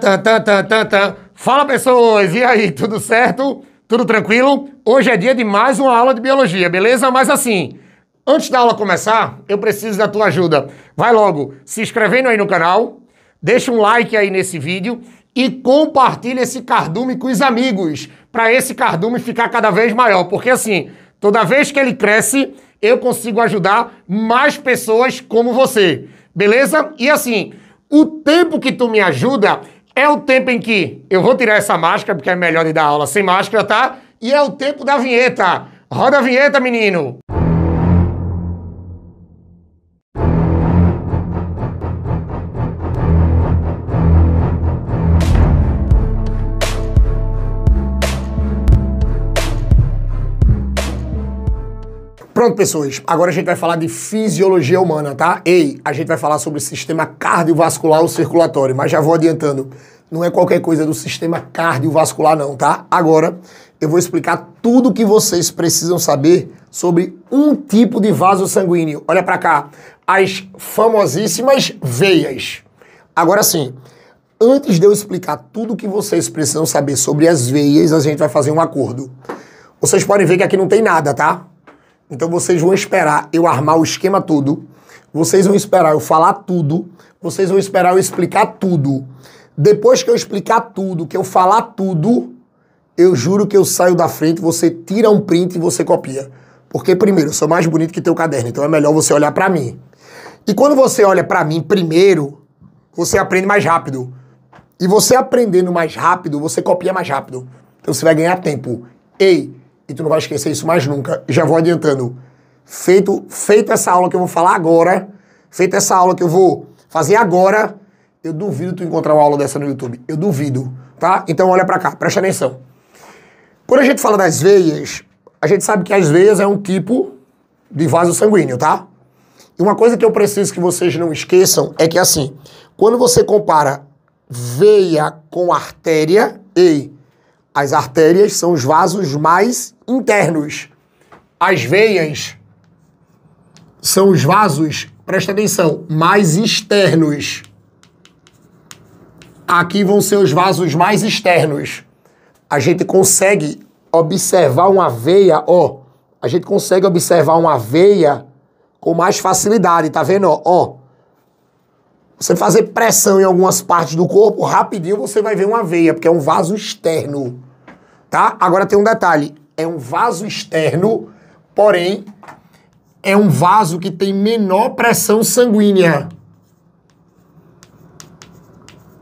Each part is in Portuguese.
Tá, tá, tá, tá, tá, Fala pessoas, e aí, tudo certo? Tudo tranquilo? Hoje é dia de mais uma aula de biologia, beleza? Mas assim, antes da aula começar, eu preciso da tua ajuda. Vai logo se inscrevendo aí no canal, deixa um like aí nesse vídeo e compartilha esse cardume com os amigos, para esse cardume ficar cada vez maior, porque assim, toda vez que ele cresce, eu consigo ajudar mais pessoas como você, beleza? E assim, o tempo que tu me ajuda é o tempo em que eu vou tirar essa máscara, porque é melhor de dar aula sem máscara, tá? E é o tempo da vinheta. Roda a vinheta, menino! Pronto, pessoas, agora a gente vai falar de fisiologia humana, tá? Ei, a gente vai falar sobre o sistema cardiovascular ou circulatório, mas já vou adiantando, não é qualquer coisa do sistema cardiovascular não, tá? Agora eu vou explicar tudo o que vocês precisam saber sobre um tipo de vaso sanguíneo. Olha para cá, as famosíssimas veias. Agora sim, antes de eu explicar tudo o que vocês precisam saber sobre as veias, a gente vai fazer um acordo. Vocês podem ver que aqui não tem nada, tá? Então vocês vão esperar eu armar o esquema todo, vocês vão esperar eu falar tudo, vocês vão esperar eu explicar tudo. Depois que eu explicar tudo, que eu falar tudo, eu juro que eu saio da frente, você tira um print e você copia. Porque primeiro, eu sou mais bonito que teu caderno, então é melhor você olhar para mim. E quando você olha para mim primeiro, você aprende mais rápido. E você aprendendo mais rápido, você copia mais rápido. Então você vai ganhar tempo. Ei, e tu não vai esquecer isso mais nunca. Já vou adiantando. Feito, feito essa aula que eu vou falar agora, feita essa aula que eu vou fazer agora, eu duvido tu encontrar uma aula dessa no YouTube. Eu duvido, tá? Então olha para cá, presta atenção. Quando a gente fala das veias, a gente sabe que as veias é um tipo de vaso sanguíneo, tá? E uma coisa que eu preciso que vocês não esqueçam é que assim, quando você compara veia com artéria, ei, as artérias são os vasos mais internos. As veias são os vasos, presta atenção, mais externos. Aqui vão ser os vasos mais externos. A gente consegue observar uma veia, ó. A gente consegue observar uma veia com mais facilidade, tá vendo? Ó, Você fazer pressão em algumas partes do corpo, rapidinho você vai ver uma veia, porque é um vaso externo. Tá? Agora tem um detalhe é um vaso externo, porém é um vaso que tem menor pressão sanguínea.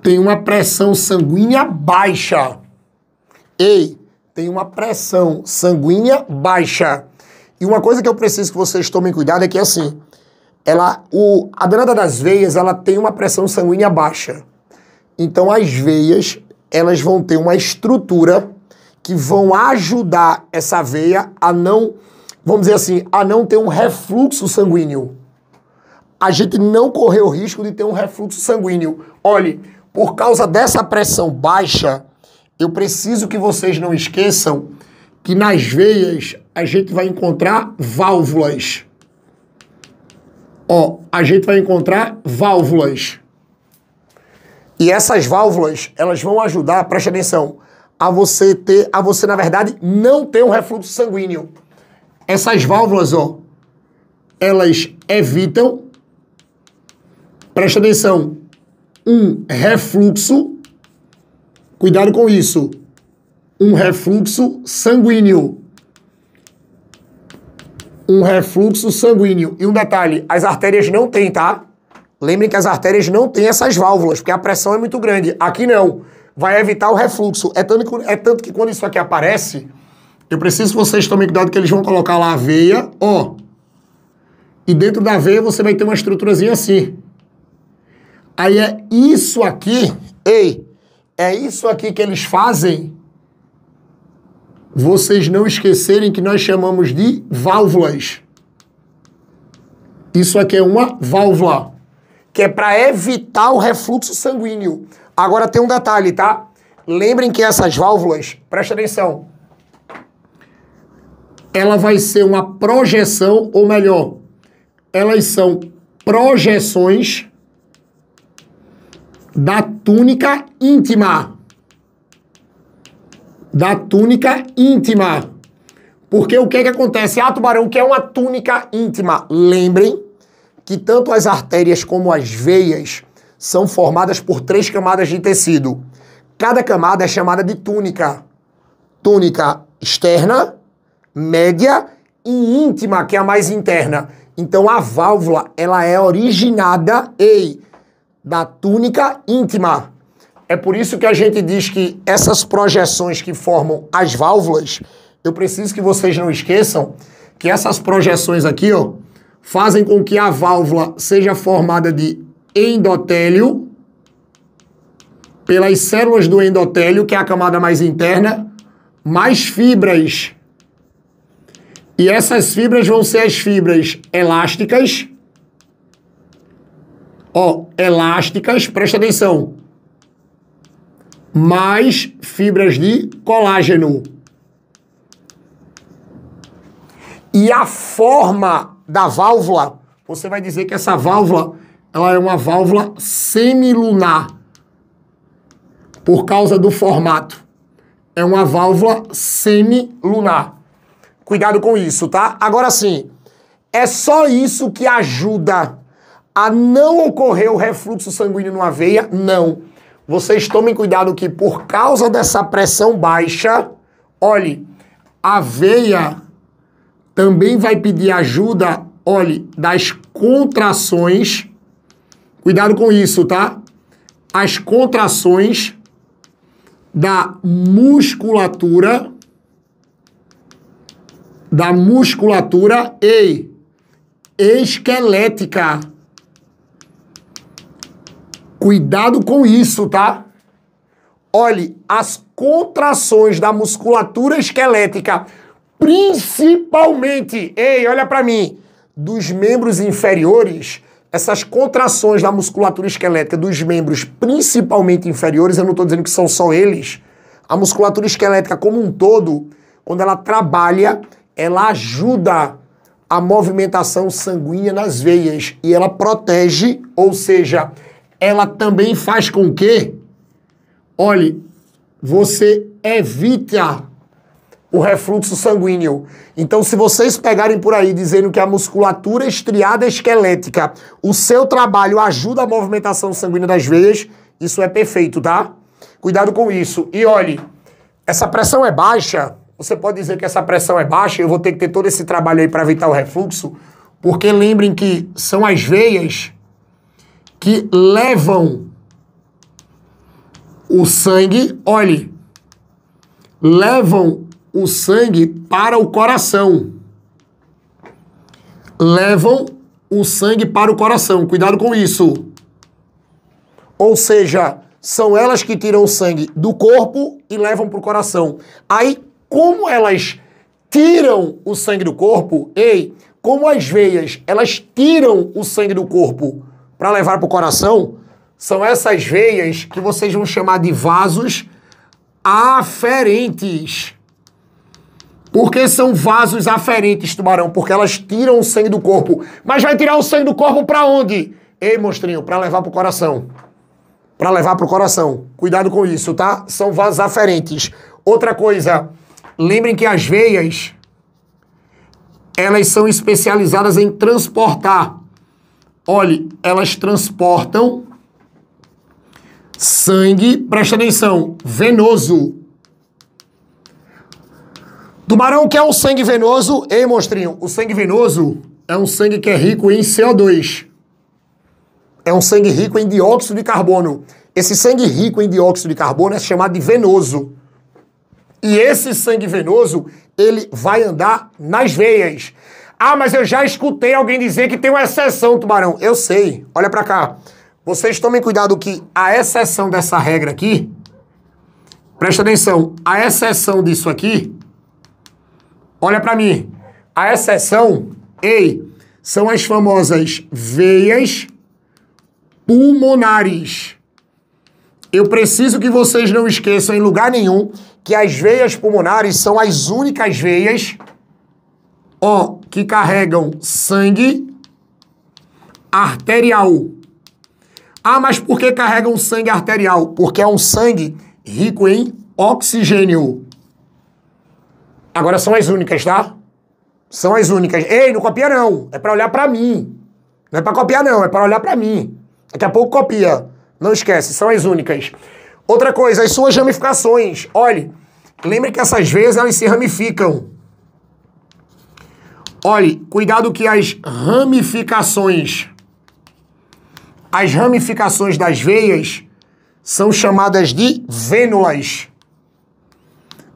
Tem uma pressão sanguínea baixa. Ei, tem uma pressão sanguínea baixa. E uma coisa que eu preciso que vocês tomem cuidado é que assim, ela, o, a danada das veias, ela tem uma pressão sanguínea baixa. Então as veias, elas vão ter uma estrutura que vão ajudar essa veia a não, vamos dizer assim, a não ter um refluxo sanguíneo. A gente não correu o risco de ter um refluxo sanguíneo. Olhe, por causa dessa pressão baixa, eu preciso que vocês não esqueçam que nas veias a gente vai encontrar válvulas. Ó, a gente vai encontrar válvulas. E essas válvulas, elas vão ajudar, preste atenção, a você ter, a você na verdade não ter um refluxo sanguíneo. Essas válvulas, ó, elas evitam, presta atenção, um refluxo, cuidado com isso, um refluxo sanguíneo. Um refluxo sanguíneo. E um detalhe, as artérias não têm, tá? Lembrem que as artérias não têm essas válvulas, porque a pressão é muito grande. Aqui não vai evitar o refluxo. É tanto, é tanto que quando isso aqui aparece, eu preciso que vocês tomem cuidado que eles vão colocar lá a veia, ó. E dentro da veia você vai ter uma estruturazinha assim. Aí é isso aqui, ei, é isso aqui que eles fazem. Vocês não esquecerem que nós chamamos de válvulas. Isso aqui é uma válvula, que é para evitar o refluxo sanguíneo. Agora tem um detalhe, tá? Lembrem que essas válvulas, presta atenção, ela vai ser uma projeção, ou melhor, elas são projeções da túnica íntima. Da túnica íntima. Porque o que é que acontece? Ah, tubarão, o que é uma túnica íntima. Lembrem que tanto as artérias como as veias são formadas por três camadas de tecido. Cada camada é chamada de túnica. Túnica externa, média e íntima, que é a mais interna. Então a válvula, ela é originada, ei, da túnica íntima. É por isso que a gente diz que essas projeções que formam as válvulas, eu preciso que vocês não esqueçam que essas projeções aqui, ó, fazem com que a válvula seja formada de endotélio, pelas células do endotélio, que é a camada mais interna, mais fibras. E essas fibras vão ser as fibras elásticas. Ó, elásticas, presta atenção. Mais fibras de colágeno. E a forma da válvula, você vai dizer que essa válvula ela é uma válvula semilunar por causa do formato. É uma válvula semilunar. Cuidado com isso, tá? Agora sim, é só isso que ajuda a não ocorrer o refluxo sanguíneo numa veia? Não. Vocês tomem cuidado que por causa dessa pressão baixa, olhe, a veia também vai pedir ajuda, olhe, das contrações Cuidado com isso, tá? As contrações da musculatura da musculatura e esquelética. Cuidado com isso, tá? Olhe, as contrações da musculatura esquelética, principalmente, ei, olha para mim, dos membros inferiores, essas contrações da musculatura esquelética dos membros, principalmente inferiores, eu não estou dizendo que são só eles, a musculatura esquelética como um todo, quando ela trabalha, ela ajuda a movimentação sanguínea nas veias e ela protege, ou seja, ela também faz com que, olhe, você evite a o refluxo sanguíneo. Então, se vocês pegarem por aí dizendo que a musculatura estriada esquelética, o seu trabalho ajuda a movimentação sanguínea das veias, isso é perfeito, tá? Cuidado com isso. E olhe, essa pressão é baixa. Você pode dizer que essa pressão é baixa, eu vou ter que ter todo esse trabalho aí para evitar o refluxo, porque lembrem que são as veias que levam o sangue, olhe, levam o sangue para o coração. Levam o sangue para o coração. Cuidado com isso. Ou seja, são elas que tiram o sangue do corpo e levam para o coração. Aí, como elas tiram o sangue do corpo, ei, como as veias, elas tiram o sangue do corpo para levar para o coração, são essas veias que vocês vão chamar de vasos aferentes. Porque são vasos aferentes, tubarão, porque elas tiram o sangue do corpo. Mas vai tirar o sangue do corpo para onde? Ei, monstrinho, para levar pro coração. Para levar pro coração. Cuidado com isso, tá? São vasos aferentes. Outra coisa, lembrem que as veias elas são especializadas em transportar. Olhe, elas transportam sangue, presta atenção, venoso Tubarão quer é um sangue venoso. Ei, monstrinho, o sangue venoso é um sangue que é rico em CO2. É um sangue rico em dióxido de carbono. Esse sangue rico em dióxido de carbono é chamado de venoso. E esse sangue venoso, ele vai andar nas veias. Ah, mas eu já escutei alguém dizer que tem uma exceção, tubarão. Eu sei. Olha para cá. Vocês tomem cuidado que a exceção dessa regra aqui, presta atenção, a exceção disso aqui Olha para mim. A exceção, ei, são as famosas veias pulmonares. Eu preciso que vocês não esqueçam em lugar nenhum que as veias pulmonares são as únicas veias ó, que carregam sangue arterial. Ah, mas por que carregam sangue arterial? Porque é um sangue rico em oxigênio. Agora são as únicas, tá? São as únicas. Ei, não copia não. É para olhar para mim. Não é para copiar não, é para olhar para mim. Daqui a pouco copia. Não esquece, são as únicas. Outra coisa, as suas ramificações. Olhe, lembre que essas vezes elas se ramificam. Olhe, cuidado que as ramificações as ramificações das veias são chamadas de vênulas.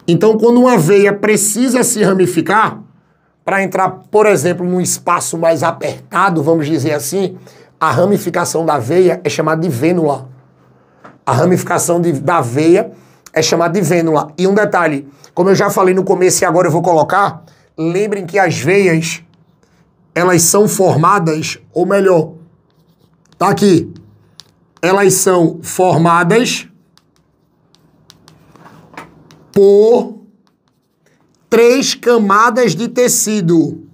Então, quando uma veia precisa se ramificar para entrar, por exemplo, num espaço mais apertado, vamos dizer assim, a ramificação da veia é chamada de vênula. A ramificação de, da veia é chamada de vênula. E um detalhe, como eu já falei no começo e agora eu vou colocar, lembrem que as veias elas são formadas, ou melhor, tá aqui. Elas são formadas por três camadas de tecido.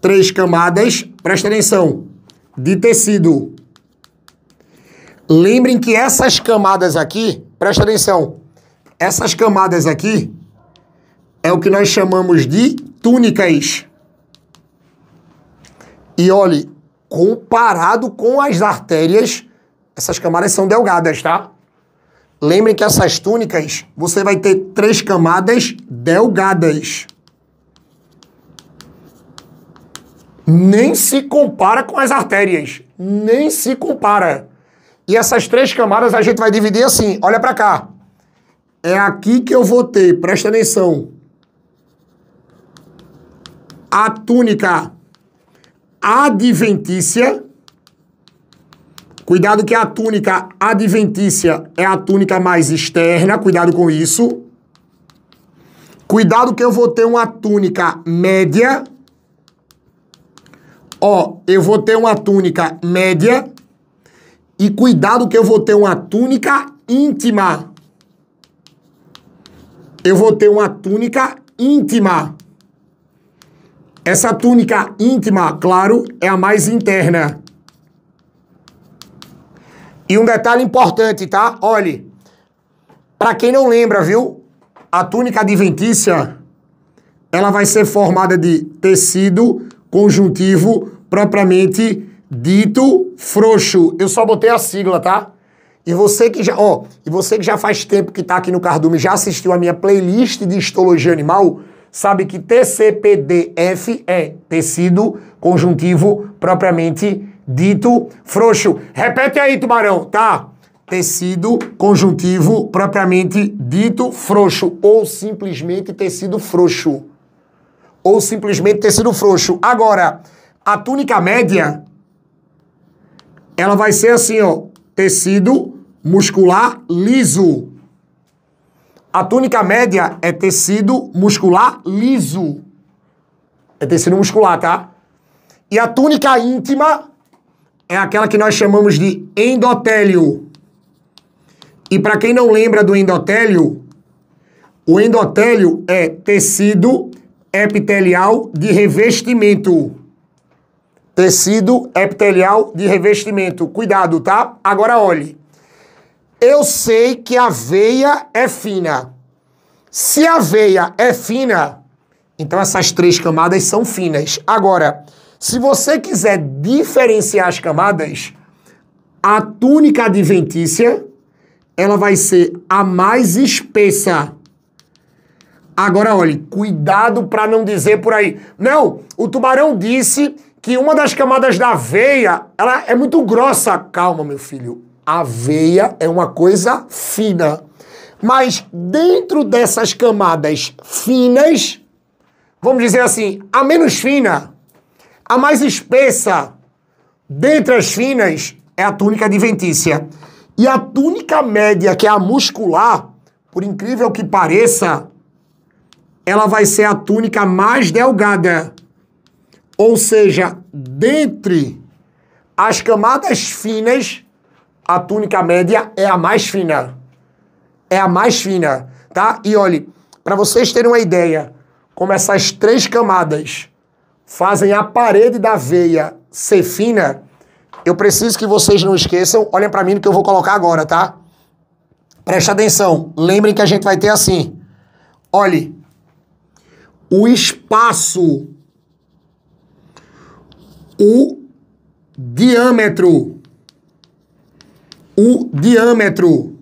Três camadas, presta atenção, de tecido. Lembrem que essas camadas aqui, presta atenção, essas camadas aqui é o que nós chamamos de túnicas. E olhe, comparado com as artérias, essas camadas são delgadas, tá? Lembrem que essas túnicas você vai ter três camadas delgadas. Nem se compara com as artérias. Nem se compara. E essas três camadas a gente vai dividir assim. Olha para cá. É aqui que eu vou ter, presta atenção. A túnica adventícia Cuidado que a túnica adventícia é a túnica mais externa, cuidado com isso. Cuidado que eu vou ter uma túnica média. Ó, eu vou ter uma túnica média. E cuidado que eu vou ter uma túnica íntima. Eu vou ter uma túnica íntima. Essa túnica íntima, claro, é a mais interna. E um detalhe importante, tá? Olhe, para quem não lembra, viu? A túnica adventícia, ela vai ser formada de tecido conjuntivo propriamente dito frouxo. Eu só botei a sigla, tá? E você que já, ó, e você que já faz tempo que tá aqui no Cardume, já assistiu a minha playlist de histologia animal, sabe que TCPDF é tecido conjuntivo propriamente dito frouxo. Repete aí, tubarão, tá? Tecido conjuntivo propriamente dito frouxo ou simplesmente tecido frouxo. Ou simplesmente tecido frouxo. Agora, a túnica média ela vai ser assim, ó, tecido muscular liso. A túnica média é tecido muscular liso. É tecido muscular, tá? E a túnica íntima é aquela que nós chamamos de endotélio. E para quem não lembra do endotélio, o endotélio é tecido epitelial de revestimento. Tecido epitelial de revestimento. Cuidado, tá? Agora olhe. Eu sei que a veia é fina. Se a veia é fina, então essas três camadas são finas. Agora, se você quiser diferenciar as camadas, a túnica adventícia ela vai ser a mais espessa. Agora, olhe, cuidado para não dizer por aí. Não, o tubarão disse que uma das camadas da veia ela é muito grossa. Calma, meu filho. A veia é uma coisa fina. Mas dentro dessas camadas finas, vamos dizer assim, a menos fina, a mais espessa dentre as finas é a túnica adventícia. E a túnica média, que é a muscular, por incrível que pareça, ela vai ser a túnica mais delgada. Ou seja, dentre as camadas finas, a túnica média é a mais fina. É a mais fina, tá? E olhe, para vocês terem uma ideia, como essas três camadas fazem a parede da veia ser fina, eu preciso que vocês não esqueçam, olhem para mim no que eu vou colocar agora, tá? Preste atenção, lembrem que a gente vai ter assim. Olhe, o espaço, o diâmetro, o diâmetro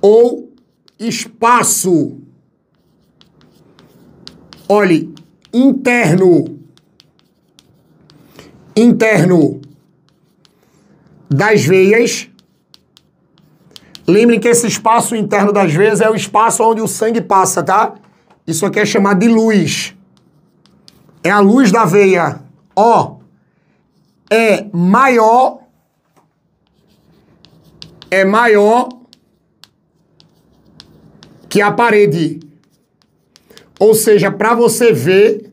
ou espaço Olhe, interno. Interno das veias. Lembrem que esse espaço interno das veias é o espaço onde o sangue passa, tá? Isso aqui é chamado de luz. É a luz da veia. Ó, é maior é maior que a parede. Ou seja, para você ver,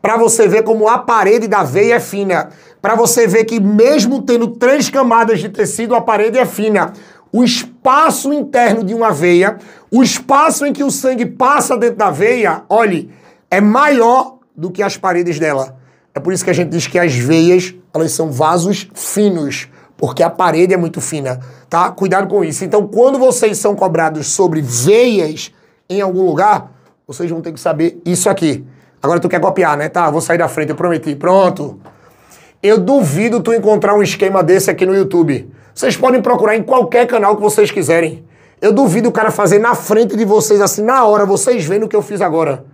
para você ver como a parede da veia é fina, para você ver que mesmo tendo três camadas de tecido, a parede é fina. O espaço interno de uma veia, o espaço em que o sangue passa dentro da veia, olhe, é maior do que as paredes dela. É por isso que a gente diz que as veias, elas são vasos finos, porque a parede é muito fina, tá? Cuidado com isso. Então, quando vocês são cobrados sobre veias em algum lugar, vocês vão ter que saber isso aqui. Agora tu quer copiar, né? Tá, vou sair da frente, eu prometi. Pronto. Eu duvido tu encontrar um esquema desse aqui no YouTube. Vocês podem procurar em qualquer canal que vocês quiserem. Eu duvido o cara fazer na frente de vocês, assim, na hora, vocês vendo o que eu fiz agora.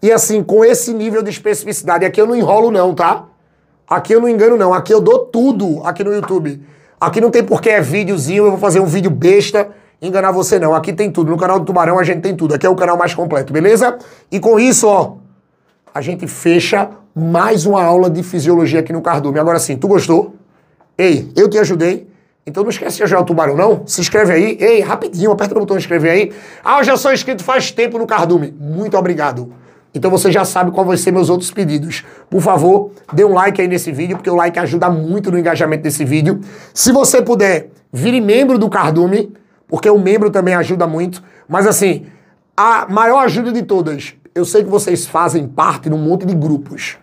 E assim, com esse nível de especificidade. Aqui eu não enrolo, não, tá? Aqui eu não engano, não. Aqui eu dou tudo aqui no YouTube. Aqui não tem porque é videozinho, eu vou fazer um vídeo besta enganar você não. Aqui tem tudo. No canal do Tubarão a gente tem tudo. Aqui é o canal mais completo, beleza? E com isso, ó, a gente fecha mais uma aula de fisiologia aqui no Cardume. Agora sim, tu gostou? Ei, eu te ajudei. Então não esquece de ajudar o Tubarão, não? Se inscreve aí. Ei, rapidinho, aperta o botão de inscrever aí. Ah, eu já sou inscrito faz tempo no Cardume. Muito obrigado. Então você já sabe qual vai ser meus outros pedidos. Por favor, dê um like aí nesse vídeo, porque o like ajuda muito no engajamento desse vídeo. Se você puder, vire membro do Cardume porque o membro também ajuda muito. Mas assim, a maior ajuda de todas, eu sei que vocês fazem parte de um monte de grupos.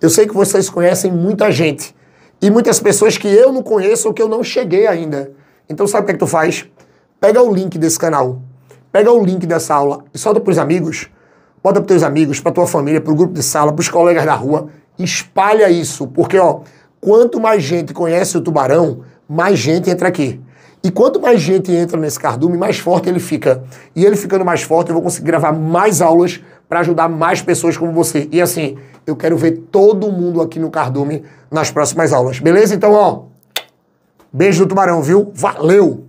Eu sei que vocês conhecem muita gente. E muitas pessoas que eu não conheço ou que eu não cheguei ainda. Então sabe o que, é que tu faz? Pega o link desse canal, pega o link dessa aula e solta para os amigos, bota para teus amigos, para tua família, para o grupo de sala, para os colegas da rua, espalha isso, porque ó, quanto mais gente conhece o tubarão, mais gente entra aqui. E quanto mais gente entra nesse cardume, mais forte ele fica. E ele ficando mais forte, eu vou conseguir gravar mais aulas para ajudar mais pessoas como você. E assim, eu quero ver todo mundo aqui no cardume nas próximas aulas. Beleza? Então, ó, beijo do tubarão, viu? Valeu!